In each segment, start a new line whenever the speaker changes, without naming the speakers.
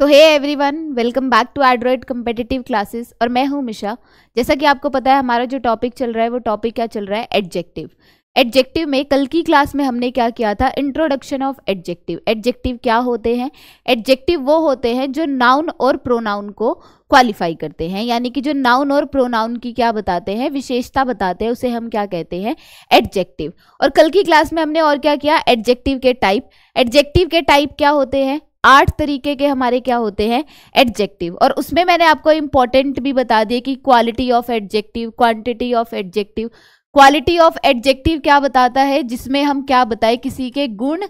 तो hey everyone welcome back to Adroid competitive classes और मैं हूं मिशा जैसा कि आपको पता है हमारा जो टॉपिक चल रहा है वो टॉपिक क्या चल रहा है एडजेक्टिव एडजेक्टिव में कल की क्लास में हमने क्या किया था इंट्रोडक्शन ऑफ एडजेक्टिव एडजेक्टिव क्या होते हैं एडजेक्टिव वो होते हैं जो नाउन और प्रोनाउन को क्वालिफाई करते हैं यानी कि जो नाउन और प्रोनाउन की क्या बताते हैं विशेषता बताते हैं उसे हम क्या कहते हैं एडजेक्टिव और कल की क्लास में हमने और क्या किया एडजेक्टिव के टाइप एडजेक्टिव के टाइप क्या होते हैं आठ तरीके के हमारे क्या होते हैं एडजेक्टिव और उसमें मैंने आपको इम्पॉर्टेंट भी बता दिया कि quality of adjective quantity of adjective quality of adjective क्या बताता है जिसमें हम क्या बताए किसी के गुण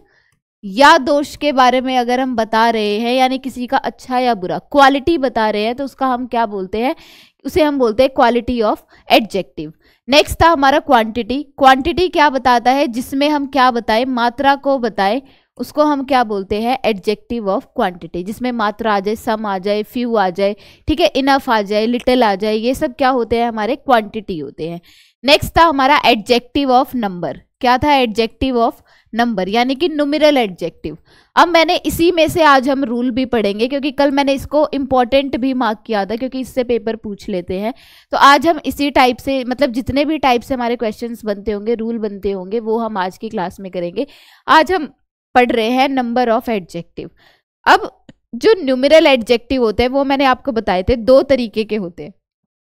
या दोष के बारे में अगर हम बता रहे हैं यानी किसी का अच्छा या बुरा क्वालिटी बता रहे हैं तो उसका हम क्या बोलते हैं उसे हम बोलते हैं क्वालिटी ऑफ एडजेक्टिव नेक्स्ट था हमारा क्वांटिटी क्वांटिटी क्या बताता है जिसमें हम क्या बताएं मात्रा को बताएं उसको हम क्या बोलते हैं एडजेक्टिव ऑफ क्वांटिटी जिसमें मात्रा आ जाए सम आ जाए फ्यू आ जाए ठीक है इनफ आ जाए लिटिल आ जाए ये सब क्या होते हैं हमारे क्वांटिटी होते हैं नेक्स्ट था हमारा एडजेक्टिव ऑफ नंबर क्या था एडजेक्टिव ऑफ नंबर यानी कि नुमिरल एडजेक्टिव अब मैंने इसी में से आज हम रूल भी पढ़ेंगे क्योंकि कल मैंने इसको इम्पॉर्टेंट भी मार्क किया था क्योंकि इससे पेपर पूछ लेते हैं तो आज हम इसी टाइप से मतलब जितने भी टाइप से हमारे क्वेश्चंस बनते होंगे रूल बनते होंगे वो हम आज की क्लास में करेंगे आज हम पढ़ रहे हैं नंबर ऑफ एडजेक्टिव अब जो न्यूमरल एडजेक्टिव होते हैं वो मैंने आपको बताए थे दो तरीके के होते हैं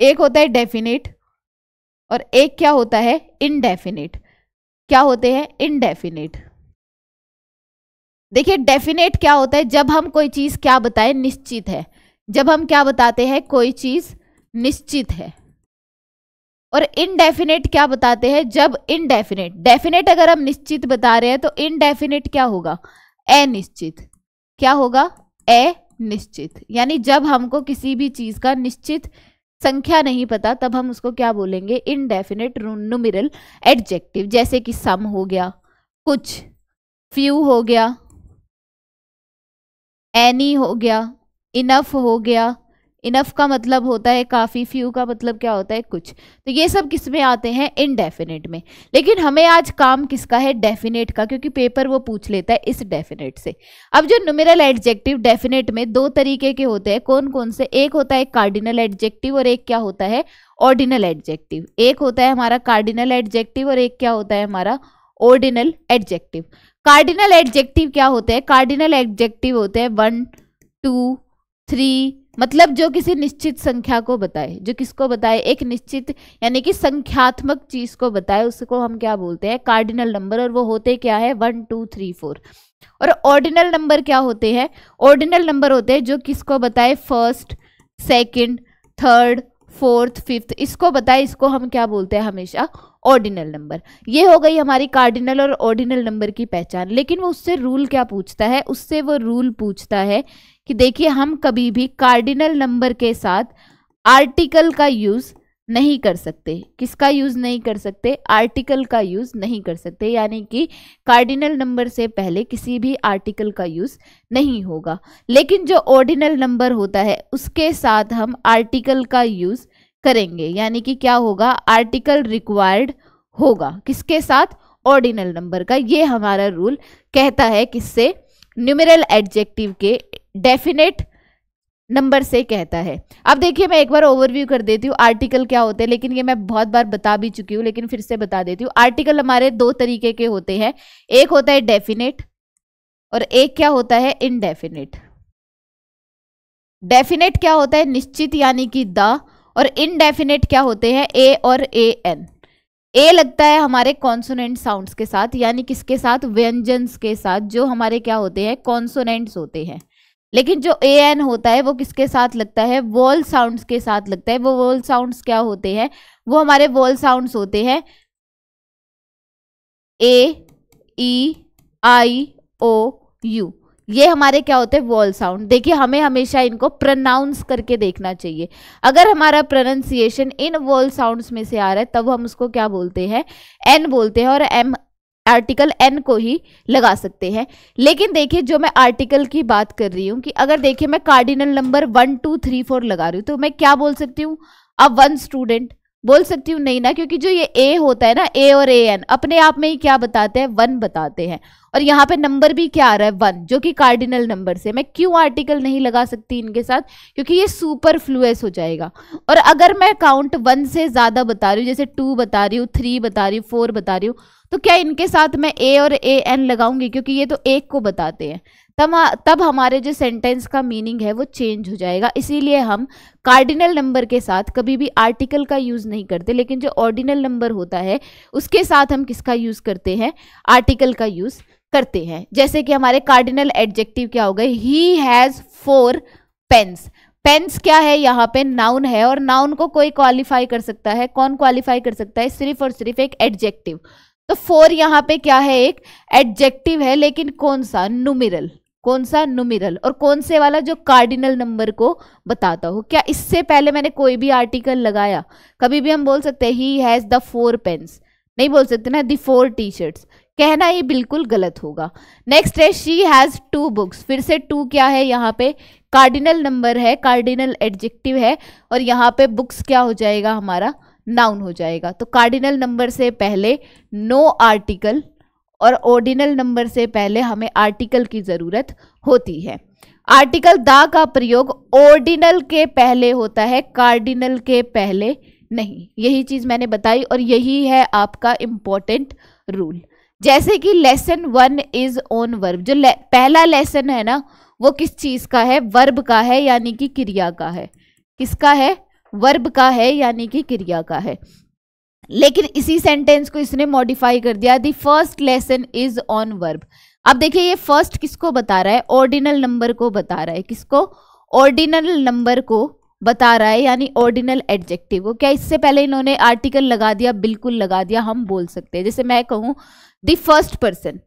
एक होता है डेफिनेट और एक क्या होता है इनडेफिनेट क्या होते हैं इनडेफिनेट देखिए डेफिनेट क्या होता है जब हम कोई चीज़ क्या बताएं निश्चित है जब हम क्या बताते हैं कोई चीज़ निश्चित है और इनडेफिनेट क्या बताते हैं जब इनडेफिनेट डेफिनेट अगर हम निश्चित बता रहे हैं तो इनडेफिनेट क्या होगा अनिश्चित क्या होगा अनिश्चित यानी जब हमको किसी भी चीज़ का निश्चित संख्या नहीं पता तब हम उसको क्या बोलेंगे इनडेफिनेट नुमिरल एडजेक्टिव जैसे कि सम हो गया कुछ फ्यू हो गया एनी हो गया इनफ हो गया इनफ का मतलब होता है काफ़ी फ्यू का मतलब क्या होता है कुछ तो ये सब किस में आते हैं इनडेफिनेट में लेकिन हमें आज काम किसका है डेफिनेट का क्योंकि पेपर वो पूछ लेता है इस डेफिनेट से अब जो नुमेरल एडजेक्टिव डेफिनेट में दो तरीके के होते हैं कौन कौन से एक होता है कार्डिनल एडजेक्टिव और एक क्या होता है ऑर्डिनल एडजेक्टिव एक होता है हमारा कार्डिनल एडजेक्टिव और एक क्या होता है हमारा ऑर्डिनल एडजेक्टिव कार्डिनल एडजेक्टिव क्या होते हैं कार्डिनल एडजेक्टिव होते हैं वन टू थ्री मतलब जो किसी निश्चित संख्या को बताए जो किसको बताए एक निश्चित यानी कि संख्यात्मक चीज को बताए उसको हम क्या बोलते हैं कार्डिनल नंबर और वो होते क्या है वन टू थ्री फोर और ऑर्डिनल नंबर क्या होते हैं ऑर्डिनल नंबर होते हैं जो किसको बताए first second third fourth fifth इसको बताए इसको हम क्या बोलते हैं हमेशा ऑर्डिनल नंबर ये हो गई हमारी कार्डिनल और ऑर्डिनल नंबर की पहचान लेकिन वो उससे रूल क्या पूछता है उससे वो रूल पूछता है कि देखिए हम कभी भी कार्डिनल नंबर के साथ आर्टिकल का यूज़ नहीं कर सकते किसका यूज़ नहीं कर सकते आर्टिकल का यूज़ नहीं कर सकते यानी कि कार्डिनल नंबर से पहले किसी भी आर्टिकल का यूज़ नहीं होगा लेकिन जो ऑर्डिनल नंबर होता है उसके साथ हम आर्टिकल का यूज़ करेंगे यानी कि क्या होगा आर्टिकल रिक्वायर्ड होगा किसके साथ ऑर्डिनल नंबर का ये हमारा रूल कहता है किससे न्यूमरल एडजेक्टिव के डेफिनेट नंबर से कहता है अब देखिए मैं एक बार ओवरव्यू कर देती हूँ आर्टिकल क्या होते हैं लेकिन ये मैं बहुत बार बता भी चुकी हूँ लेकिन फिर से बता देती हूँ आर्टिकल हमारे दो तरीके के होते हैं एक होता है डेफिनेट और एक क्या होता है इनडेफिनेट डेफिनेट क्या होता है निश्चित यानी कि द और इनडेफिनेट क्या होते हैं ए और ए एन ए लगता है हमारे कॉन्सोनेंट साउंड के साथ यानी किसके साथ व्यंजन के साथ जो हमारे क्या होते हैं कॉन्सोनेंट्स होते हैं लेकिन जो ए एन होता है वो किसके साथ लगता है वॉल साउंड्स के साथ लगता है वो वॉल साउंड्स क्या होते हैं वो हमारे वॉल साउंड्स होते हैं ए ई आई ओ यू ये हमारे क्या होते हैं वॉल साउंड देखिए हमें हमेशा इनको प्रनाउंस करके देखना चाहिए अगर हमारा प्रोनाउंसिएशन इन वॉल साउंड्स में से आ रहा है तब हम उसको क्या बोलते हैं एन बोलते हैं और एम आर्टिकल एन को ही लगा सकते हैं लेकिन देखिए जो मैं आर्टिकल की बात कर रही हूँ कि अगर देखिए मैं cardinal number one two three four लगा रही हूँ तो मैं क्या बोल सकती हूँ अब वन स्टूडेंट बोल सकती हूँ नहीं ना क्योंकि जो ये ए होता है ना ए और ए एन अपने आप में ही क्या बताते हैं वन बताते हैं और यहाँ पे नंबर भी क्या आ रहा है वन जो कि कार्डिनल नंबर से मैं क्यों आर्टिकल नहीं लगा सकती इनके साथ क्योंकि ये सुपर फ्लूस हो जाएगा और अगर मैं काउंट वन से ज़्यादा बता रही हूँ जैसे टू बता रही हूँ थ्री बता रही हूँ फोर बता रही हूँ तो क्या इनके साथ मैं ए और ए एन लगाऊंगी क्योंकि ये तो एक को बताते हैं तब हाँ, तब हमारे जो सेंटेंस का मीनिंग है वो चेंज हो जाएगा इसीलिए हम कार्डिनल नंबर के साथ कभी भी आर्टिकल का यूज़ नहीं करते लेकिन जो ऑर्डिनल नंबर होता है उसके साथ हम किसका यूज़ करते हैं आर्टिकल का यूज़ करते हैं जैसे कि हमारे कार्डिनल एडजेक्टिव क्या हो गए he has four pens pens क्या है यहाँ पे नाउन है और नाउन को कोई क्वालिफाई कर सकता है कौन क्वालिफाई कर सकता है सिर्फ और सिर्फ एक एडजेक्टिव तो फोर यहाँ पे क्या है एक एडजेक्टिव है लेकिन कौन सा नुमिरल कौन सा नुमिरल और कौन से वाला जो कार्डिनल नंबर को बताता हो क्या इससे पहले मैंने कोई भी आर्टिकल लगाया कभी भी हम बोल सकते हैं he has the four pens नहीं बोल सकते ना दी फोर टी शर्ट्स कहना ही बिल्कुल गलत होगा नेक्स्ट है शी हैज़ टू बुक्स फिर से टू क्या है यहाँ पे कार्डिनल नंबर है कार्डिनल एडजेक्टिव है और यहाँ पे बुक्स क्या हो जाएगा हमारा नाउन हो जाएगा तो कार्डिनल नंबर से पहले नो आर्टिकल और ऑर्डिनल नंबर से पहले हमें आर्टिकल की ज़रूरत होती है आर्टिकल दा का प्रयोग ऑर्डिनल के पहले होता है कार्डिनल के पहले नहीं यही चीज़ मैंने बताई और यही है आपका इम्पोर्टेंट रूल जैसे कि lesson one is on verb जो ले, पहला लेसन है ना वो किस चीज़ का है वर्ब का है यानी कि क्रिया का है किसका है वर्ब का है यानी कि क्रिया का है लेकिन इसी सेंटेंस को इसने मॉडिफाई कर दिया the first lesson is on verb अब देखिए ये फर्स्ट किसको बता रहा है ऑर्डिनल नंबर को बता रहा है किसको ऑर्डिनल नंबर को बता रहा है यानी ऑर्डिनल एडजेक्टिव को क्या इससे पहले इन्होंने आर्टिकल लगा दिया बिल्कुल लगा दिया हम बोल सकते हैं जैसे मैं कहूँ द फर्स्ट पर्सन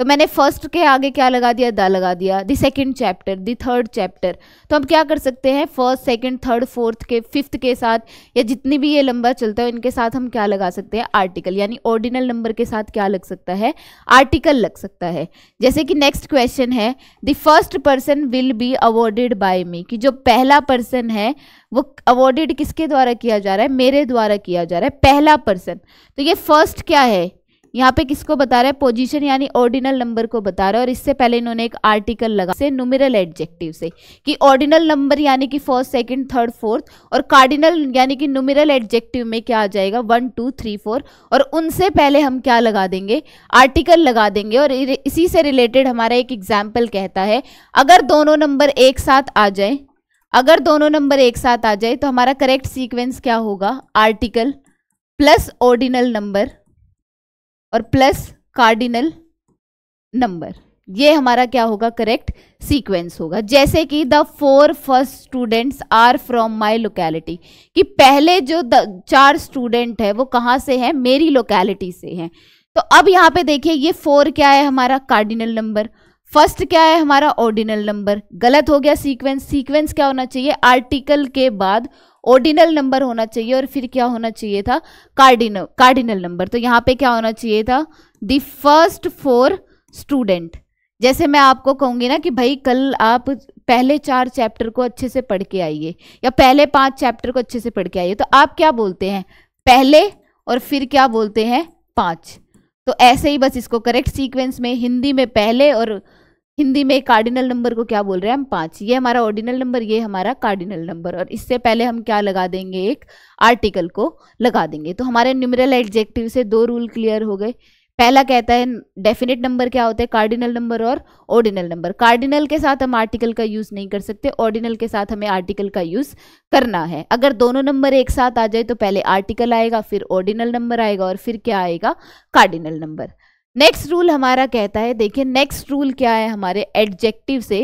तो मैंने फर्स्ट के आगे क्या लगा दिया द लगा दिया the second chapter the third chapter तो हम क्या कर सकते हैं फर्स्ट सेकेंड थर्ड फोर्थ के फिफ्थ के साथ या जितनी भी ये लंबा चलता है इनके साथ हम क्या लगा सकते हैं आर्टिकल यानी ऑर्डिनल नंबर के साथ क्या लग सकता है आर्टिकल लग सकता है जैसे कि नेक्स्ट क्वेश्चन है the first person will be awarded by me कि जो पहला पर्सन है वो अवॉर्डेड किसके द्वारा किया जा रहा है मेरे द्वारा किया जा रहा है पहला पर्सन तो ये फर्स्ट क्या है यहाँ पे किसको बता रहा है पोजीशन यानी ऑर्डिनल नंबर को बता रहा है और इससे पहले इन्होंने एक आर्टिकल लगा से न्यूमिरल एडजेक्टिव से कि ऑर्डिनल नंबर यानी कि फर्स्ट सेकंड थर्ड फोर्थ और कार्डिनल यानी कि न्यूमिरल एडजेक्टिव में क्या आ जाएगा वन टू थ्री फोर और उनसे पहले हम क्या लगा देंगे आर्टिकल लगा देंगे और इसी से रिलेटेड हमारा एक एग्जाम्पल कहता है अगर दोनों नंबर एक साथ आ जाए अगर दोनों नंबर एक साथ आ जाए तो हमारा करेक्ट सीक्वेंस क्या होगा आर्टिकल प्लस ऑर्डिनल नंबर और प्लस कार्डिनल नंबर ये हमारा क्या होगा करेक्ट सीक्वेंस होगा जैसे कि the four first students are from my locality कि पहले जो द, चार स्टूडेंट है वो कहाँ से है मेरी लोकेलिटी से हैं तो अब यहाँ पे देखिए ये फोर क्या है हमारा कार्डिनल नंबर फर्स्ट क्या है हमारा ऑर्डिनल नंबर गलत हो गया सीक्वेंस सीक्वेंस क्या होना चाहिए आर्टिकल के बाद ऑर्डिनल नंबर होना चाहिए और फिर क्या होना चाहिए था कार्डिनल कार्डिनल नंबर तो यहाँ पे क्या होना चाहिए था द फर्स्ट फोर स्टूडेंट जैसे मैं आपको कहूँगी ना कि भाई कल आप पहले चार चैप्टर को अच्छे से पढ़ के आइए या पहले पांच चैप्टर को अच्छे से पढ़ के आइए तो आप क्या बोलते हैं पहले और फिर क्या बोलते हैं पाँच तो ऐसे ही बस इसको करेक्ट सीक्वेंस में हिंदी में पहले और हिंदी में कार्डिनल नंबर को क्या बोल रहे हैं हम पाँच ये हमारा ऑर्डिनल नंबर ये हमारा कार्डिनल नंबर और इससे पहले हम क्या लगा देंगे एक आर्टिकल को लगा देंगे तो हमारे न्यूमरल एडजेक्टिव से दो रूल क्लियर हो गए पहला कहता है डेफिनेट नंबर क्या होते हैं कार्डिनल नंबर और ऑर्डिनल नंबर कार्डिनल के साथ हम आर्टिकल का यूज़ नहीं कर सकते ऑर्डिनल के साथ हमें आर्टिकल का यूज़ करना है अगर दोनों नंबर एक साथ आ जाए तो पहले आर्टिकल आएगा फिर ऑर्डिनल नंबर आएगा और फिर क्या आएगा कार्डिनल नंबर नेक्स्ट रूल हमारा कहता है देखिए नेक्स्ट रूल क्या है हमारे एडजेक्टिव से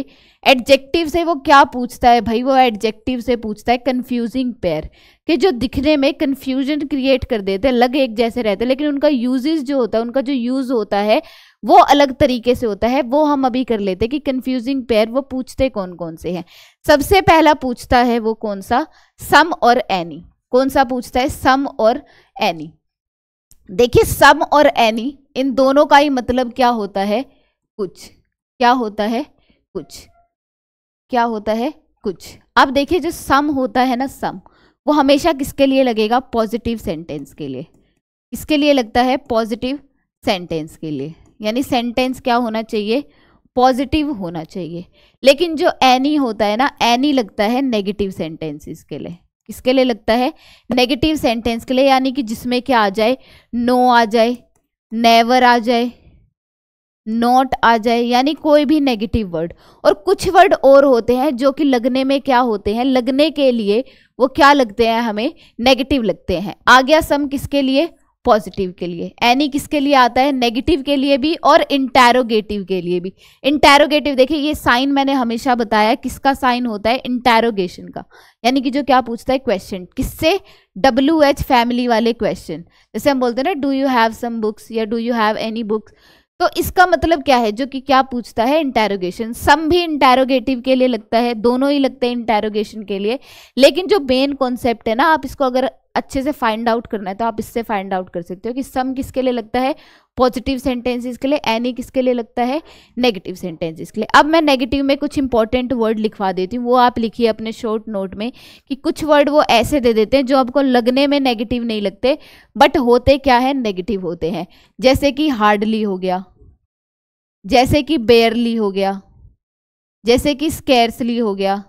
एडजेक्टिव से वो क्या पूछता है भाई वो एडजेक्टिव से पूछता है कंफ्यूजिंग पेयर कि जो दिखने में कंफ्यूजन क्रिएट कर देते हैं लग एक जैसे रहते हैं लेकिन उनका यूजेस जो होता है उनका जो यूज़ होता है वो अलग तरीके से होता है वो हम अभी कर लेते हैं कि कंफ्यूजिंग पेयर वो पूछते कौन कौन से हैं सबसे पहला पूछता है वो कौन सा सम और एनी कौन सा पूछता है सम और एनी देखिए सम और एनी इन दोनों का ही मतलब क्या होता है कुछ क्या होता है कुछ क्या होता है कुछ अब देखिए जो सम होता है ना सम वो हमेशा किसके लिए लगेगा पॉजिटिव सेंटेंस के लिए इसके लिए लगता है पॉजिटिव सेंटेंस के लिए यानी सेंटेंस क्या होना चाहिए पॉजिटिव होना चाहिए लेकिन जो एनी होता है ना एनी लगता है नेगेटिव सेंटेंसेस के लिए किसके लिए लगता है नेगेटिव सेंटेंस के लिए यानी कि जिसमें क्या आ जाए नो no आ जाए नेवर आ जाए नॉट आ जाए यानी कोई भी नेगेटिव वर्ड और कुछ वर्ड और होते हैं जो कि लगने में क्या होते हैं लगने के लिए वो क्या लगते हैं हमें नेगेटिव लगते हैं आ गया सम किसके लिए पॉजिटिव के लिए एनी किसके लिए आता है नेगेटिव के लिए भी और इंटेरोगेटिव के लिए भी इंटेरोगेटिव देखिए ये साइन मैंने हमेशा बताया किसका साइन होता है इंटेरोगेशन का यानी कि जो क्या पूछता है क्वेश्चन किससे डब्ल्यू एच फैमिली वाले क्वेश्चन जैसे हम बोलते हैं ना do you have some books या do you have any books तो इसका मतलब क्या है जो कि क्या पूछता है इंटेरोगेशन सम भी इंटेरोगेटिव के लिए लगता है दोनों ही लगते हैं इंटेरोगेशन के लिए लेकिन जो मेन कॉन्सेप्ट है ना आप इसको अगर अच्छे से फाइंड आउट करना है तो आप इससे फाइंड आउट कर सकते हो कि सम किसके लिए लगता है पॉजिटिव सेंटेंसेस के लिए एनी किसके लिए लगता है नेगेटिव सेंटेंसेस के लिए अब मैं नेगेटिव में कुछ इंपॉर्टेंट वर्ड लिखवा देती हूँ वो आप लिखिए अपने शॉर्ट नोट में कि कुछ वर्ड वो ऐसे दे देते हैं जो आपको लगने में नेगेटिव नहीं लगते बट होते क्या है नेगेटिव होते हैं जैसे कि हार्डली हो गया जैसे कि बेयरली हो गया जैसे कि स्केर्सली हो गया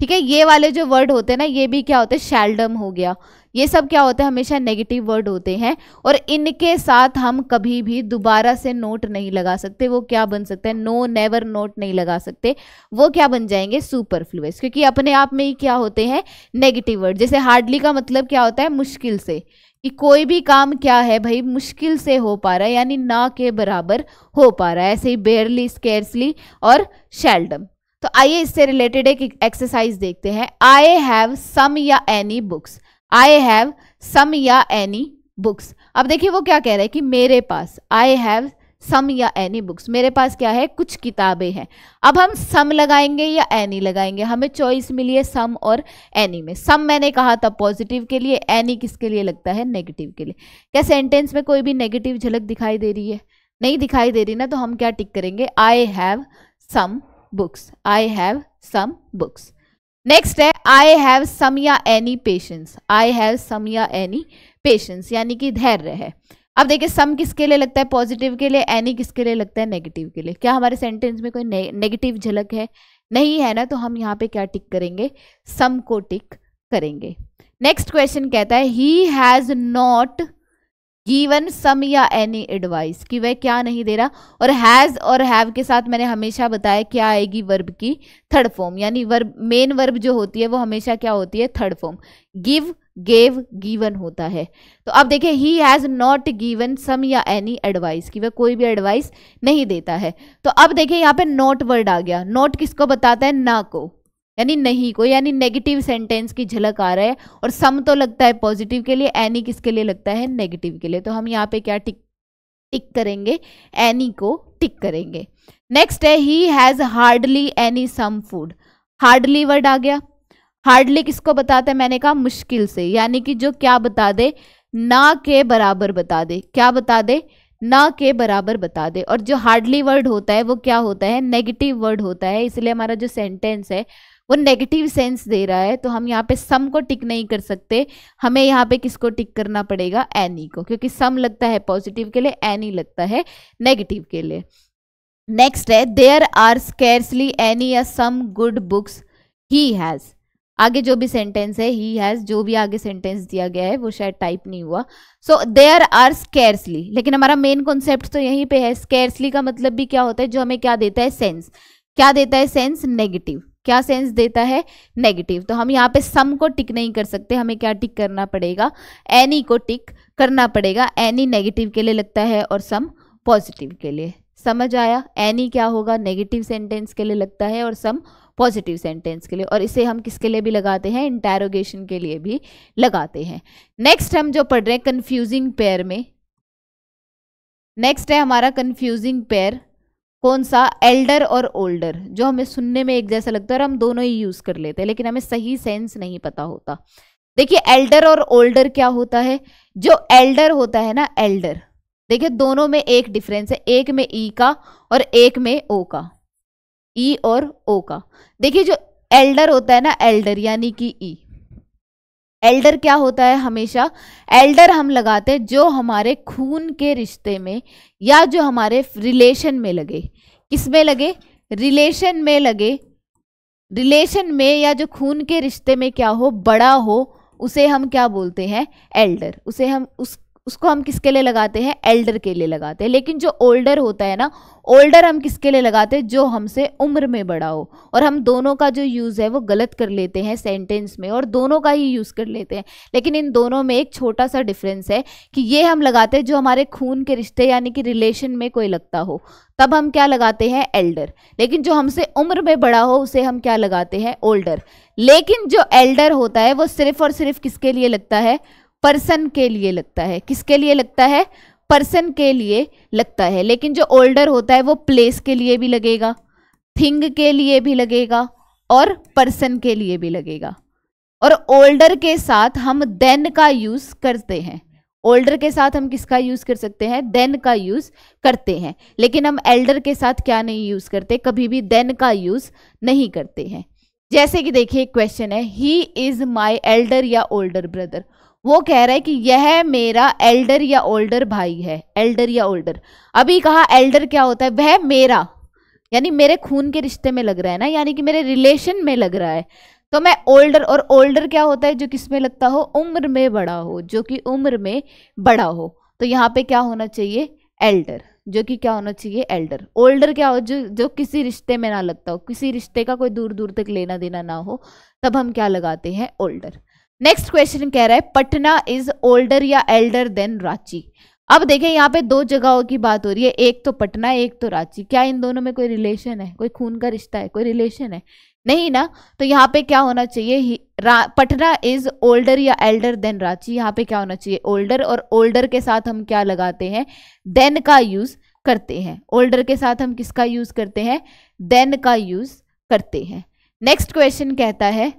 ठीक है ये वाले जो वर्ड होते हैं ना ये भी क्या होते हैं शैल्डम हो गया ये सब क्या होते हैं हमेशा नेगेटिव वर्ड होते हैं और इनके साथ हम कभी भी दोबारा से नोट नहीं लगा सकते वो क्या बन सकते हैं नो नेवर नोट नहीं लगा सकते वो क्या बन जाएंगे सुपर क्योंकि अपने आप में ही क्या होते हैं नेगेटिव वर्ड जैसे हार्डली का मतलब क्या होता है मुश्किल से कि कोई भी काम क्या है भाई मुश्किल से हो पा रहा है यानी ना के बराबर हो पा रहा है ऐसे ही बेयरली स्केर्सली और शैल्डम तो आइए इससे रिलेटेड एक एक्सरसाइज देखते हैं आई हैव सम या any books I have some या एनी बुक्स अब देखिए वो क्या कह रहे हैं कि मेरे पास आई हैव सम या एनी बुक्स मेरे पास क्या है कुछ किताबें हैं अब हम सम लगाएंगे या एनी लगाएंगे हमें चॉइस मिली है सम और एनी में सम मैंने कहा था पॉजिटिव के लिए एनी किसके लिए लगता है नेगेटिव के लिए क्या सेंटेंस में कोई भी नेगेटिव झलक दिखाई दे रही है नहीं दिखाई दे रही ना तो हम क्या टिक करेंगे I have some books I have some books next है आई हैव सम या any patience I have some या एनी पेशेंस यानी कि धैर्य है अब देखिए सम किसके लिए लगता है पॉजिटिव के लिए एनी किसके लिए लगता है नेगेटिव के लिए क्या हमारे सेंटेंस में कोई नेगेटिव झलक है नहीं है ना तो हम यहाँ पे क्या टिक करेंगे सम को टिक करेंगे नेक्स्ट क्वेश्चन कहता है he has not given some या एनी एडवाइस कि वह क्या नहीं दे रहा और हैज़ और हैव के साथ मैंने हमेशा बताया क्या आएगी वर्ब की थर्ड फॉर्म यानी वर्ब मेन वर्ब जो होती है वो हमेशा क्या होती है third form give gave given होता है तो अब देखिए he has not given some या एनी एडवाइस कि वह कोई भी एडवाइस नहीं देता है तो अब देखिए यहाँ पे नॉट वर्ड आ गया नॉट किसको बताता है ना को यानी नहीं को यानी नेगेटिव सेंटेंस की झलक आ रहा है और सम तो लगता है पॉजिटिव के लिए एनी किसके लिए लगता है नेगेटिव के लिए तो हम यहाँ पे क्या टिक टिक करेंगे एनी को टिक करेंगे नेक्स्ट है he has hardly any some food hardly word आ गया हार्डली किसको बताते हैं मैंने कहा मुश्किल से यानी कि जो क्या बता दे ना के बराबर बता दे क्या बता दे ना के बराबर बता दे और जो हार्डली वर्ड होता है वो क्या होता है नेगेटिव वर्ड होता है इसलिए हमारा जो सेंटेंस है वो नेगेटिव सेंस दे रहा है तो हम यहाँ पे सम को टिक नहीं कर सकते हमें यहाँ पे किसको टिक करना पड़ेगा एनी को क्योंकि सम लगता है पॉजिटिव के लिए एनी लगता है नेगेटिव के लिए नेक्स्ट है देयर आर स्केर्सली एनी या some good books he has आगे जो भी सेंटेंस है ही हैज़ जो भी आगे सेंटेंस दिया गया है वो शायद टाइप नहीं हुआ सो देयर आर स्केर्सली लेकिन हमारा मेन कॉन्सेप्ट तो यहीं पे है स्केर्सली का मतलब भी क्या होता है जो हमें क्या देता है सेंस क्या देता है सेंस नेगेटिव क्या सेंस देता है नेगेटिव तो हम यहाँ पे सम को टिक नहीं कर सकते हमें क्या टिक करना पड़ेगा एनी को टिक करना पड़ेगा एनी नेगेटिव के लिए लगता है और सम पॉजिटिव के लिए समझ आया एनी क्या होगा नेगेटिव सेंटेंस के लिए लगता है और सम पॉजिटिव सेंटेंस के लिए और इसे हम किसके लिए भी लगाते हैं इंटेरोगेशन के लिए भी लगाते हैं नेक्स्ट हम जो पढ़ रहे हैं कन्फ्यूजिंग पेयर में नेक्स्ट है हमारा कन्फ्यूजिंग पेयर कौन सा एल्डर और ओल्डर जो हमें सुनने में एक जैसा लगता है और हम दोनों ही यूज कर लेते हैं लेकिन हमें सही सेंस नहीं पता होता देखिए एल्डर और ओल्डर क्या होता है जो एल्डर होता है ना एल्डर देखिए दोनों में एक डिफरेंस है एक में ई e का और एक में ओ का ई e और ओ का देखिए जो एल्डर होता है ना एल्डर यानी कि ई e। एल्डर क्या होता है हमेशा एल्डर हम लगाते हैं जो हमारे खून के रिश्ते में या जो हमारे रिलेशन में लगे किस में लगे रिलेशन में लगे रिलेशन में या जो खून के रिश्ते में क्या हो बड़ा हो उसे हम क्या बोलते हैं एल्डर उसे हम उस उसको हम किसके लिए लगाते हैं एल्डर के लिए लगाते हैं लेकिन जो ओल्डर होता है ना ओल्डर हम किसके लिए लगाते हैं जो हमसे उम्र में बड़ा हो और हम दोनों का जो यूज़ है वो गलत कर लेते हैं सेंटेंस में और दोनों का ही यूज़ कर लेते हैं लेकिन इन दोनों में एक छोटा सा डिफरेंस है कि ये हम लगाते हैं जो हमारे खून के रिश्ते यानी कि रिलेशन में कोई लगता हो तब हम क्या लगाते हैं एल्डर लेकिन जो हमसे उम्र में बड़ा हो उसे हम क्या लगाते हैं ओल्डर लेकिन जो एल्डर होता है वो सिर्फ और सिर्फ किसके लिए लगता है पर्सन के लिए लगता है किसके लिए लगता है पर्सन के लिए लगता है लेकिन जो ओल्डर होता है वो प्लेस के लिए भी लगेगा थिंग के लिए भी लगेगा और पर्सन के लिए भी लगेगा और ओल्डर के साथ हम देन का यूज़ करते हैं ओल्डर के साथ हम किसका यूज़ कर सकते हैं देन का यूज़ करते हैं लेकिन हम एल्डर के साथ क्या नहीं यूज़ करते कभी भी देन का यूज़ नहीं करते हैं जैसे कि देखिए क्वेश्चन है ही इज़ माई एल्डर या ओल्डर ब्रदर वो कह रहा है कि यह मेरा एल्डर या ओल्डर भाई है एल्डर या ओल्डर अभी कहा एल्डर क्या होता है वह मेरा यानी मेरे खून के रिश्ते में लग रहा है ना यानी कि मेरे रिलेशन में लग रहा है तो मैं ओल्डर और ओल्डर क्या होता है जो किस में लगता हो उम्र में बड़ा हो जो कि उम्र में बड़ा हो तो यहाँ पे क्या होना चाहिए एल्डर जो कि क्या होना चाहिए एल्डर ओल्डर क्या हो जो जो किसी रिश्ते में ना लगता हो किसी रिश्ते का कोई दूर दूर तक लेना देना ना हो तब हम क्या लगाते हैं ओल्डर नेक्स्ट क्वेश्चन कह रहा है पटना इज ओल्डर या एल्डर देन रांची अब देखें यहाँ पे दो जगहों की बात हो रही है एक तो पटना एक तो रांची क्या इन दोनों में कोई रिलेशन है कोई खून का रिश्ता है कोई रिलेशन है नहीं ना तो यहाँ पे क्या होना चाहिए पटना इज ओल्डर या एल्डर देन रांची यहाँ पे क्या होना चाहिए ओल्डर और ओल्डर के साथ हम क्या लगाते हैं देन का यूज़ करते हैं ओल्डर के साथ हम किसका यूज़ करते हैं देन का यूज़ करते हैं नेक्स्ट क्वेश्चन कहता है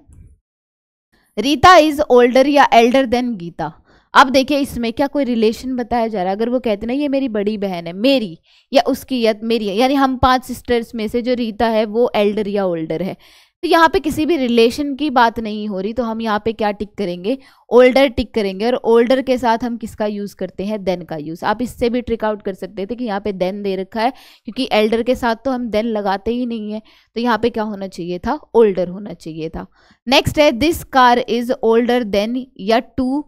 रीता इज ओल्डर या एल्डर देन गीता अब देखिए इसमें क्या कोई रिलेशन बताया जा रहा है अगर वो कहते ना ये मेरी बड़ी बहन है मेरी या उसकी या मेरी यानी हम पांच सिस्टर्स में से जो रीता है वो एल्डर या ओल्डर है तो यहाँ पे किसी भी रिलेशन की बात नहीं हो रही तो हम यहाँ पे क्या टिक करेंगे ओल्डर टिक करेंगे और ओल्डर के साथ हम किसका यूज़ करते हैं देन का यूज़ आप इससे भी ट्रिक आउट कर सकते थे कि यहाँ पे देन दे रखा है क्योंकि एल्डर के साथ तो हम देन लगाते ही नहीं है तो यहाँ पे क्या होना चाहिए था ओल्डर होना चाहिए था नेक्स्ट है this car is older than या टू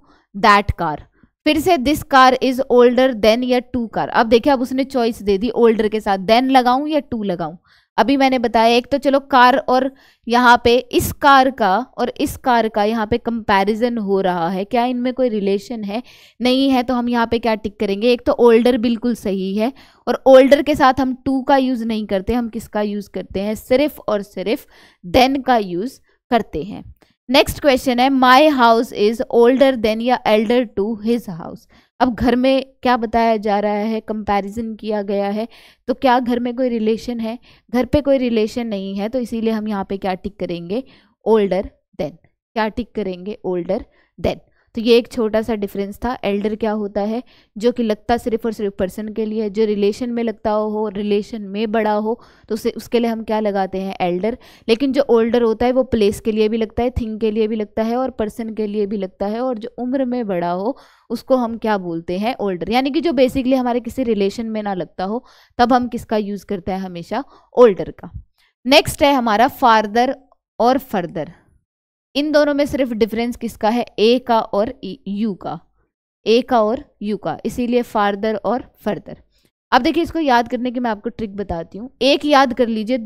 दैट कार फिर से this car is older than या टू कार अब देखिए अब उसने चॉइस दे दी ओल्डर के साथ देन लगाऊं या टू लगाऊं अभी मैंने बताया एक तो चलो कार और यहाँ पे इस कार का और इस कार का यहाँ पे कंपैरिजन हो रहा है क्या इनमें कोई रिलेशन है नहीं है तो हम यहाँ पे क्या टिक करेंगे एक तो ओल्डर बिल्कुल सही है और ओल्डर के साथ हम टू का यूज़ नहीं करते हम किसका यूज़ करते हैं सिर्फ और सिर्फ देन का यूज़ करते हैं नेक्स्ट क्वेश्चन है my house is older than या एल्डर टू हिज हाउस अब घर में क्या बताया जा रहा है कंपैरिजन किया गया है तो क्या घर में कोई रिलेशन है घर पे कोई रिलेशन नहीं है तो इसीलिए हम यहाँ पे क्या टिक करेंगे ओल्डर देन क्या टिक करेंगे ओल्डर देन तो ये एक छोटा सा डिफरेंस था एल्डर क्या होता है जो कि लगता सिर्फ और सिर्फ पर्सन के लिए है जो रिलेशन में लगता हो रिलेशन में बड़ा हो तो उसे उसके लिए हम क्या लगाते हैं एल्डर लेकिन जो ओल्डर होता है वो प्लेस के लिए भी लगता है थिंग के लिए भी लगता है और पर्सन के लिए भी लगता है और जो उम्र में बड़ा हो उसको हम क्या बोलते हैं ओल्डर यानी कि जो बेसिकली हमारे किसी रिलेशन में ना लगता हो तब हम किसका यूज़ करते हैं हमेशा ओल्डर का नेक्स्ट है हमारा फार्दर और फर्दर इन दोनों में सिर्फ डिफरेंस किसका है ए का और यू e, का ए का और यू का इसीलिए फार्दर और फर्दर अब देखिए इसको याद करने की मैं आपको ट्रिक बताती हूँ एक याद कर लीजिए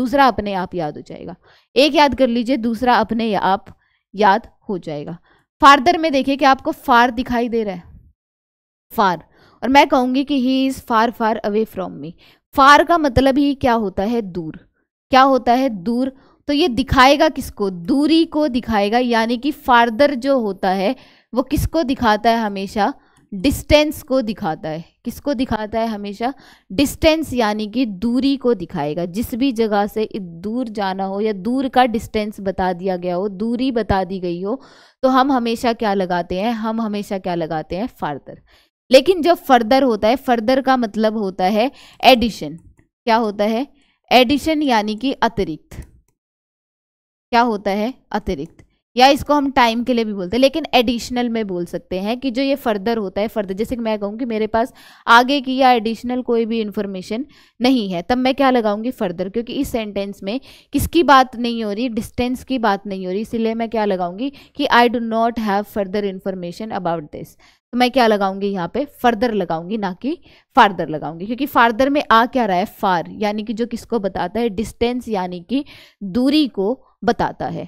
दूसरा अपने आप याद हो जाएगा एक याद कर लीजिए दूसरा अपने आप याद हो जाएगा फार्दर में देखिए कि आपको फार दिखाई दे रहा है फार और मैं कहूँगी कि he is far far away from me far का मतलब ही क्या होता है दूर क्या होता है दूर तो ये दिखाएगा किसको दूरी को दिखाएगा यानी कि फार्दर जो होता है वो किसको दिखाता है हमेशा डिस्टेंस को दिखाता है किसको दिखाता है हमेशा डिस्टेंस यानी कि दूरी को दिखाएगा जिस भी जगह से दूर जाना हो या दूर का डिस्टेंस बता दिया गया हो दूरी बता दी गई हो तो हम हमेशा क्या लगाते हैं हम हमेशा क्या लगाते हैं फार्दर लेकिन जब फर्दर होता है फर्दर का मतलब होता है एडिशन क्या होता है एडिशन यानी कि अतिरिक्त क्या होता है अतिरिक्त या इसको हम टाइम के लिए भी बोलते हैं लेकिन एडिशनल में बोल सकते हैं कि जो ये फर्दर होता है फर्दर जैसे कि मैं कहूँ कि मेरे पास आगे की या एडिशनल कोई भी इन्फॉर्मेशन नहीं है तब मैं क्या लगाऊंगी फर्दर क्योंकि इस सेंटेंस में किसकी बात नहीं हो रही डिस्टेंस की बात नहीं हो रही इसलिए मैं क्या लगाऊंगी कि I do not have further information about this तो मैं क्या लगाऊंगी यहाँ पे फर्दर लगाऊंगी ना कि फार्दर लगाऊंगी क्योंकि फार्दर में आ क्या रहा है फार यानी कि जो किसको बताता है डिस्टेंस यानी कि दूरी को बताता है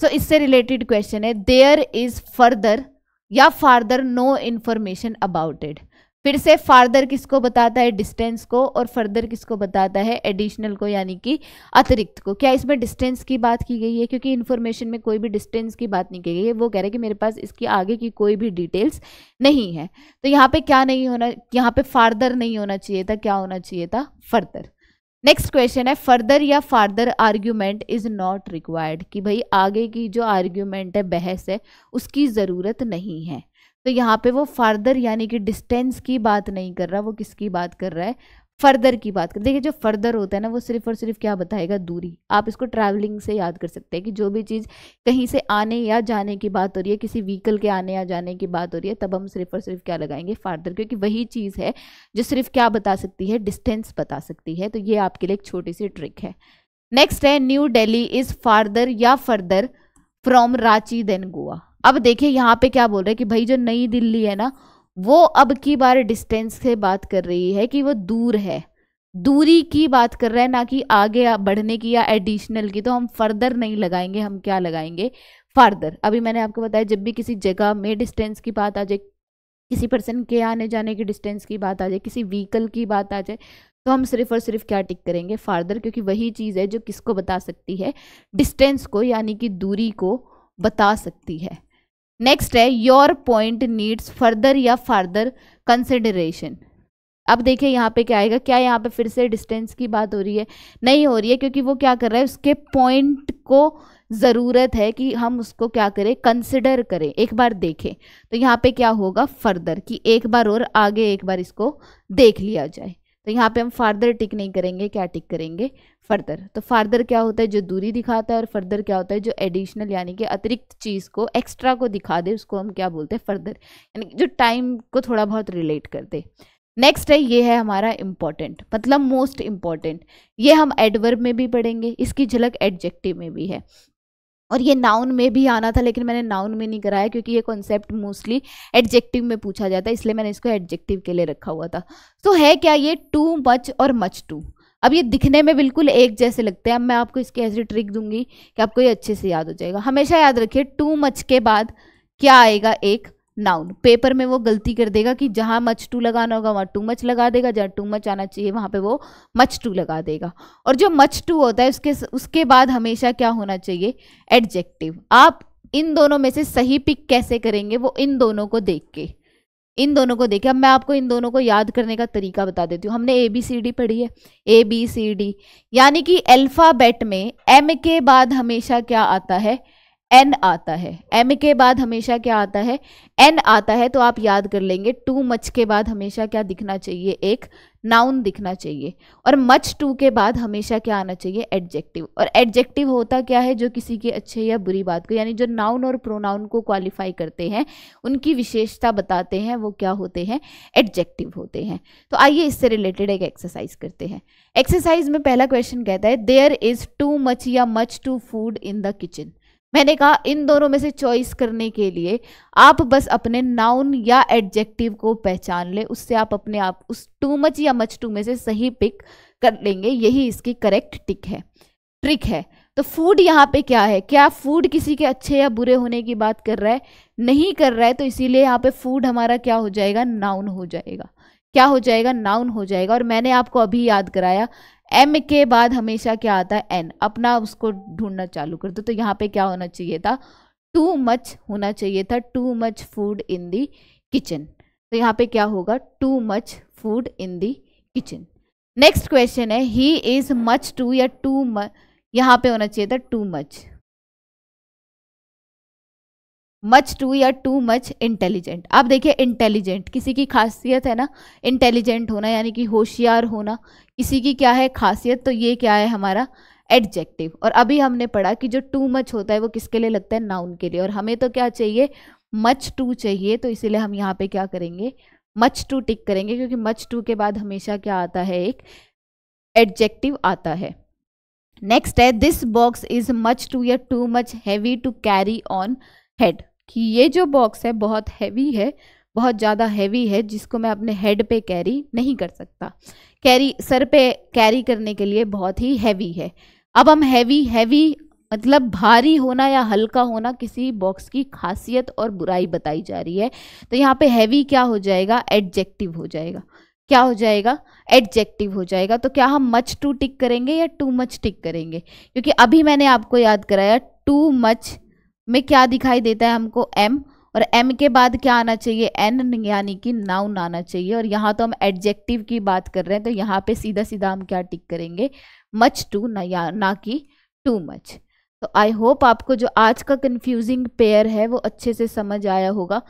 सो so, इससे रिलेटेड क्वेश्चन है देयर इज फर्दर या farther no information about it फिर से फार्दर किसको बताता है डिस्टेंस को और फर्दर किसको बताता है एडिशनल को यानी कि अतिरिक्त को क्या इसमें डिस्टेंस की बात की गई है क्योंकि इन्फॉर्मेशन में कोई भी डिस्टेंस की बात नहीं की गई है वो कह रहे हैं कि मेरे पास इसकी आगे की कोई भी डिटेल्स नहीं है तो यहाँ पे क्या नहीं होना यहाँ पे फार्दर नहीं होना चाहिए था क्या होना चाहिए था फर्दर नेक्स्ट क्वेश्चन है फर्दर या farther argument is not required कि भाई आगे की जो आर्ग्यूमेंट है बहस है उसकी ज़रूरत नहीं है तो यहाँ पे वो फार्दर यानी कि डिस्टेंस की बात नहीं कर रहा वो किसकी बात कर रहा है फर्दर की बात कर देखिए जो फर्दर होता है ना वो सिर्फ और सिर्फ क्या बताएगा दूरी आप इसको ट्रैवलिंग से याद कर सकते हैं कि जो भी चीज़ कहीं से आने या जाने की बात हो रही है किसी व्हीकल के आने या जाने की बात हो रही है तब हम सिर्फ और सिर्फ क्या लगाएंगे फर्दर क्योंकि वही चीज़ है जो सिर्फ क्या बता सकती है डिस्टेंस बता सकती है तो ये आपके लिए एक छोटी सी ट्रिक है नेक्स्ट है न्यू डेली इज़ फार्दर या further from Ranchi than Goa अब देखिए यहाँ पे क्या बोल रहे हैं कि भाई जो नई दिल्ली है ना वो अब की बार डिस्टेंस से बात कर रही है कि वो दूर है दूरी की बात कर रहा है ना कि आगे बढ़ने की या एडिशनल की तो हम फर्दर नहीं लगाएंगे हम क्या लगाएंगे फर्दर अभी मैंने आपको बताया जब भी किसी जगह में डिस्टेंस की बात आ जाए किसी पर्सन के आने जाने की डिस्टेंस की बात आ जाए किसी व्हीकल की बात आ जाए तो हम सिर्फ और सिर्फ क्या टिक करेंगे फार्दर क्योंकि वही चीज़ है जो किसको बता सकती है डिस्टेंस को यानी कि दूरी को बता सकती है नेक्स्ट है योर पॉइंट नीड्स फर्दर या फर्दर कंसिडरेशन अब देखिए यहाँ पे क्या आएगा क्या यहाँ पे फिर से डिस्टेंस की बात हो रही है नहीं हो रही है क्योंकि वो क्या कर रहा है उसके पॉइंट को ज़रूरत है कि हम उसको क्या करें कंसिडर करें एक बार देखें तो यहाँ पे क्या होगा फर्दर कि एक बार और आगे एक बार इसको देख लिया जाए तो यहाँ पे हम फार्दर टिक नहीं करेंगे क्या टिक करेंगे फर्दर तो फार्दर क्या होता है जो दूरी दिखाता है और फर्दर क्या होता है जो एडिशनल यानी कि अतिरिक्त चीज़ को एक्स्ट्रा को दिखा दे उसको हम क्या बोलते हैं फर्दर यानी कि जो टाइम को थोड़ा बहुत रिलेट कर दे नेक्स्ट है ये है हमारा इम्पॉर्टेंट मतलब मोस्ट इम्पॉर्टेंट ये हम एडवर्ब में भी पढ़ेंगे इसकी झलक एडजेक्टिव में भी है और ये नाउन में भी आना था लेकिन मैंने नाउन में नहीं कराया क्योंकि ये कॉन्सेप्ट मोस्टली एडजेक्टिव में पूछा जाता है इसलिए मैंने इसको एडजेक्टिव के लिए रखा हुआ था तो है क्या ये टू मच और मच टू अब ये दिखने में बिल्कुल एक जैसे लगते हैं अब मैं आपको इसकी ऐसी ट्रिक दूंगी कि आपको ये अच्छे से याद हो जाएगा हमेशा याद रखिए टू मच के बाद क्या आएगा एक नाउन पेपर में वो गलती कर देगा कि जहाँ मच टू लगाना होगा वहाँ टू मच लगा देगा जहाँ टू मच आना चाहिए वहाँ पे वो मच टू लगा देगा और जो मच टू होता है उसके उसके बाद हमेशा क्या होना चाहिए एडजेक्टिव आप इन दोनों में से सही पिक कैसे करेंगे वो इन दोनों को देख के इन दोनों को देखिए अब मैं आपको इन दोनों को याद करने का तरीका बता देती हूँ हमने ए बी सी डी पढ़ी है ए बी सी डी यानी कि अल्फ़ाबेट में एम के बाद हमेशा क्या आता है एन आता है एम के बाद हमेशा क्या आता है एन आता है तो आप याद कर लेंगे टू मच के बाद हमेशा क्या दिखना चाहिए एक नाउन दिखना चाहिए और मच टू के बाद हमेशा क्या आना चाहिए एडजेक्टिव और एडजेक्टिव होता क्या है जो किसी की अच्छे या बुरी बात को यानी जो नाउन और प्रोनाउन को क्वालिफाई करते हैं उनकी विशेषता बताते हैं वो क्या होते हैं एडजेक्टिव होते हैं तो आइए इससे रिलेटेड एक एक्सरसाइज करते हैं एक्सरसाइज में पहला क्वेश्चन कहता है देयर इज़ टू मच या much too food in the kitchen मैंने कहा इन दोनों में से चॉइस करने के लिए आप बस अपने नाउन या एडजेक्टिव को पहचान ले उससे आप अपने आप उस टू मच या मच टू में से सही पिक कर लेंगे यही इसकी करेक्ट टिक है ट्रिक है तो फूड यहाँ पे क्या है क्या फूड किसी के अच्छे या बुरे होने की बात कर रहा है नहीं कर रहा है तो इसीलिए यहाँ पे फूड हमारा क्या हो जाएगा नाउन हो जाएगा क्या हो जाएगा नाउन हो जाएगा और मैंने आपको अभी याद कराया एम के बाद हमेशा क्या आता है एन अपना उसको ढूंढना चालू कर दो तो यहाँ पे क्या होना चाहिए था टू मच होना चाहिए था too much food in the kitchen तो यहाँ पे क्या होगा too much food in the kitchen next question है ही इज मच टू या टू मच यहाँ पे होना चाहिए था टू मच मच टू या टू मच इंटेलिजेंट आप देखिए इंटेलिजेंट किसी की खासियत है ना इंटेलिजेंट होना यानी कि होशियार होना किसी की क्या है खासियत तो ये क्या है हमारा एडजेक्टिव और अभी हमने पढ़ा कि जो टू मच होता है वो किसके लिए लगता है नाउन के लिए और हमें तो क्या चाहिए मच टू चाहिए तो इसीलिए हम यहाँ पे क्या करेंगे मच टू टिक करेंगे क्योंकि मच टू के बाद हमेशा क्या आता है एक एडजेक्टिव आता है नेक्स्ट है this box is much too या too much heavy to carry on head कि ये जो बॉक्स है बहुत हैवी है बहुत ज़्यादा हैवी है जिसको मैं अपने हेड पे कैरी नहीं कर सकता कैरी सर पे कैरी करने के लिए बहुत ही हैवी है अब हम हैवी हैवी मतलब भारी होना या हल्का होना किसी बॉक्स की खासियत और बुराई बताई जा रही है तो यहाँ पे हैवी क्या हो जाएगा एडजेक्टिव हो जाएगा क्या हो जाएगा एडजेक्टिव हो जाएगा तो क्या हम मच टू टिक करेंगे या टू मच टिक करेंगे क्योंकि अभी मैंने आपको याद कराया टू मच में क्या दिखाई देता है हमको एम और एम के बाद क्या आना चाहिए एन यानी कि नाउन आना चाहिए और यहाँ तो हम एडजेक्टिव की बात कर रहे हैं तो यहाँ पे सीधा सीधा हम क्या टिक करेंगे मच टू ना या ना कि टू मच तो आई होप आपको जो आज का कन्फ्यूजिंग पेयर है वो अच्छे से समझ आया होगा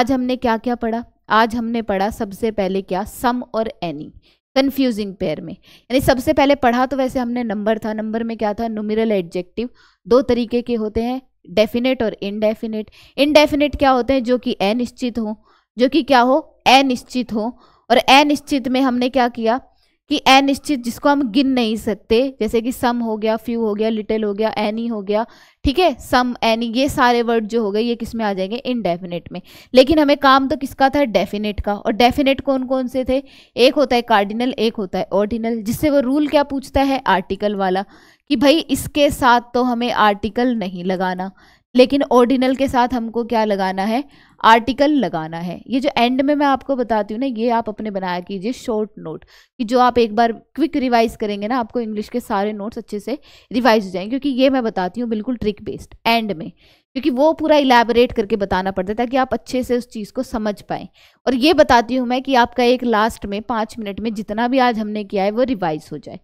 आज हमने क्या क्या पढ़ा आज हमने पढ़ा सबसे पहले क्या सम और एनी कन्फ्यूजिंग पेयर में यानी सबसे पहले पढ़ा तो वैसे हमने नंबर था नंबर में क्या था नुमिरल एडजेक्टिव दो तरीके के होते हैं डेफिनेट और इनडेफिनेट इनडेफिनेट क्या होते हैं जो कि अनिश्चित हो जो कि क्या हो अनिश्चित हो और अनिश्चित में हमने क्या किया कि अनिश्चित जिसको हम गिन नहीं सकते जैसे कि सम हो गया फ्यू हो गया लिटिल हो गया एनी हो गया ठीक है सम एनी ये सारे वर्ड जो हो गए ये किस में आ जाएंगे इनडेफिनेट में लेकिन हमें काम तो किसका था डेफिनेट का और डेफिनेट कौन कौन से थे एक होता है कार्डिनल एक होता है ऑर्डिनल जिससे वो रूल क्या पूछता है आर्टिकल वाला कि भाई इसके साथ तो हमें आर्टिकल नहीं लगाना लेकिन ऑर्डिनल के साथ हमको क्या लगाना है आर्टिकल लगाना है ये जो एंड में मैं आपको बताती हूँ ना ये आप अपने बनाया कीजिए शॉर्ट नोट कि जो आप एक बार क्विक रिवाइज करेंगे ना आपको इंग्लिश के सारे नोट्स अच्छे से रिवाइज हो जाएंगे क्योंकि ये मैं बताती हूँ बिल्कुल ट्रिक बेस्ड एंड में क्योंकि वो पूरा इलेबोरेट करके बताना पड़ता है ताकि आप अच्छे से उस चीज़ को समझ पाएँ और ये बताती हूँ मैं कि आपका एक लास्ट में पाँच मिनट में जितना भी आज हमने किया है वो रिवाइज हो जाए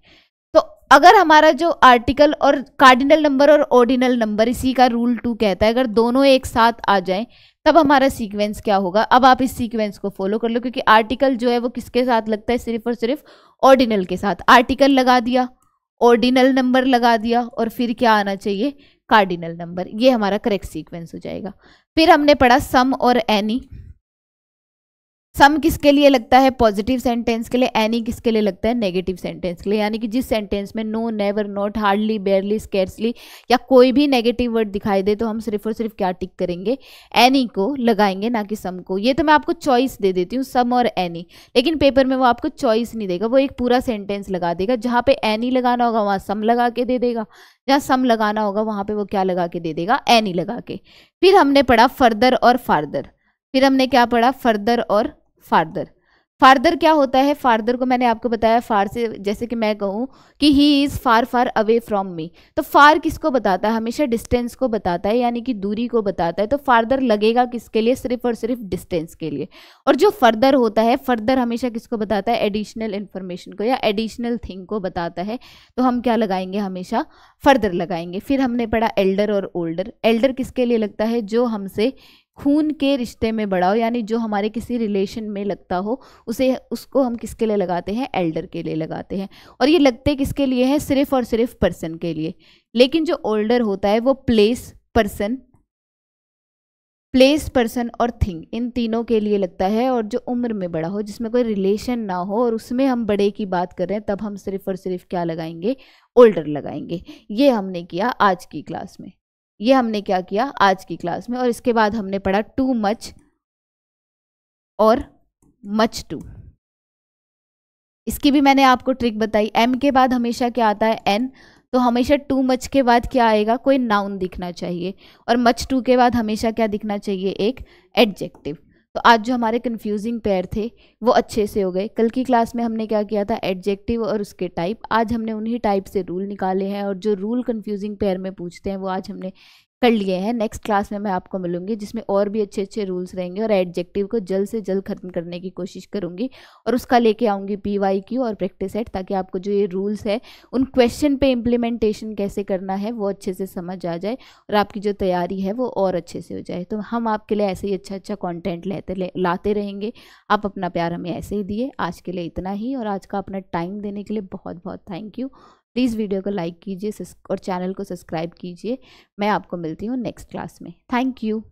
अगर हमारा जो आर्टिकल और कार्डिनल नंबर और ऑर्डिनल नंबर इसी का रूल टू कहता है अगर दोनों एक साथ आ जाएं तब हमारा सीक्वेंस क्या होगा अब आप इस सीक्वेंस को फॉलो कर लो क्योंकि आर्टिकल जो है वो किसके साथ लगता है सिर्फ और सिर्फ ऑर्डिनल के साथ आर्टिकल लगा दिया ऑर्डिनल नंबर लगा दिया और फिर क्या आना चाहिए कार्डिनल नंबर ये हमारा करेक्ट सीक्वेंस हो जाएगा फिर हमने पढ़ा सम और एनी सम किसके लिए लगता है पॉजिटिव सेंटेंस के लिए एनी किसके लिए लगता है नेगेटिव सेंटेंस के लिए यानी कि जिस सेंटेंस में no never not hardly barely scarcely या कोई भी नेगेटिव वर्ड दिखाई दे तो हम सिर्फ और सिर्फ क्या टिक करेंगे एनी को लगाएंगे ना कि सम को ये तो मैं आपको चॉइस दे देती हूँ सम और एनी लेकिन पेपर में वो आपको चॉइस नहीं देगा वो एक पूरा सेंटेंस लगा देगा जहाँ पे एनी लगाना होगा वहाँ सम लगा के दे देगा जहाँ सम लगाना होगा वहाँ पर वो क्या लगा के दे देगा एनी लगा के फिर हमने पढ़ा फर्दर और फार्दर फिर हमने क्या पढ़ा फर्दर और फार्दर फार्दर क्या होता है फार्दर को मैंने आपको बताया फार से जैसे कि मैं कहूँ कि he is far far away from me तो फार किसको बताता है हमेशा डिस्टेंस को बताता है यानी कि दूरी को बताता है तो फार्दर लगेगा किसके लिए सिर्फ और सिर्फ डिस्टेंस के लिए और जो फर्दर होता है फर्दर हमेशा किसको बताता है एडिशनल इन्फॉर्मेशन को या एडिशनल थिंग को बताता है तो हम क्या लगाएंगे हमेशा फर्दर लगाएंगे फिर हमने पढ़ा एल्डर और ओल्डर एल्डर किसके लिए लगता है जो हमसे खून के रिश्ते में बड़ा हो यानी जो हमारे किसी रिलेशन में लगता हो उसे उसको हम किसके लिए लगाते हैं एल्डर के लिए लगाते हैं और ये लगते किसके लिए है सिर्फ और सिर्फ पर्सन के लिए लेकिन जो ओल्डर होता है वो प्लेस पर्सन प्लेस पर्सन और थिंग इन तीनों के लिए लगता है और जो उम्र में बड़ा हो जिसमें कोई रिलेशन ना हो और उसमें हम बड़े की बात कर रहे हैं तब हम सिर्फ और सिर्फ क्या लगाएंगे ओल्डर लगाएंगे ये हमने किया आज की क्लास में ये हमने क्या किया आज की क्लास में और इसके बाद हमने पढ़ा टू मच और मच टू इसकी भी मैंने आपको ट्रिक बताई एम के बाद हमेशा क्या आता है एन तो हमेशा टू मच के बाद क्या आएगा कोई नाउन दिखना चाहिए और मच टू के बाद हमेशा क्या दिखना चाहिए एक एडजेक्टिव तो आज जो हमारे कन्फ्यूजिंग पेयर थे वो अच्छे से हो गए कल की क्लास में हमने क्या किया था एडजेक्टिव और उसके टाइप आज हमने उन्हीं टाइप से रूल निकाले हैं और जो रूल कन्फ्यूजिंग पेयर में पूछते हैं वो आज हमने कर लिए हैं नेक्स्ट क्लास में मैं आपको मिलूंगी जिसमें और भी अच्छे अच्छे रूल्स रहेंगे और एडजेक्टिव को जल्द से जल्द खत्म करने की कोशिश करूंगी और उसका लेके आऊँगी पी वाई क्यू और प्रैक्टिस सेट ताकि आपको जो ये रूल्स है उन क्वेश्चन पे इम्प्लीमेंटेशन कैसे करना है वो अच्छे से समझ आ जाए और आपकी जो तैयारी है वो और अच्छे से हो जाए तो हम आपके लिए ऐसे ही अच्छा अच्छा कॉन्टेंट लेते लाते रहेंगे आप अपना प्यार हमें ऐसे ही दिए आज के लिए इतना ही और आज का अपना टाइम देने के लिए बहुत बहुत थैंक यू प्लीज़ वीडियो को लाइक कीजिए और चैनल को सब्सक्राइब कीजिए मैं आपको मिलती हूँ नेक्स्ट क्लास में थैंक यू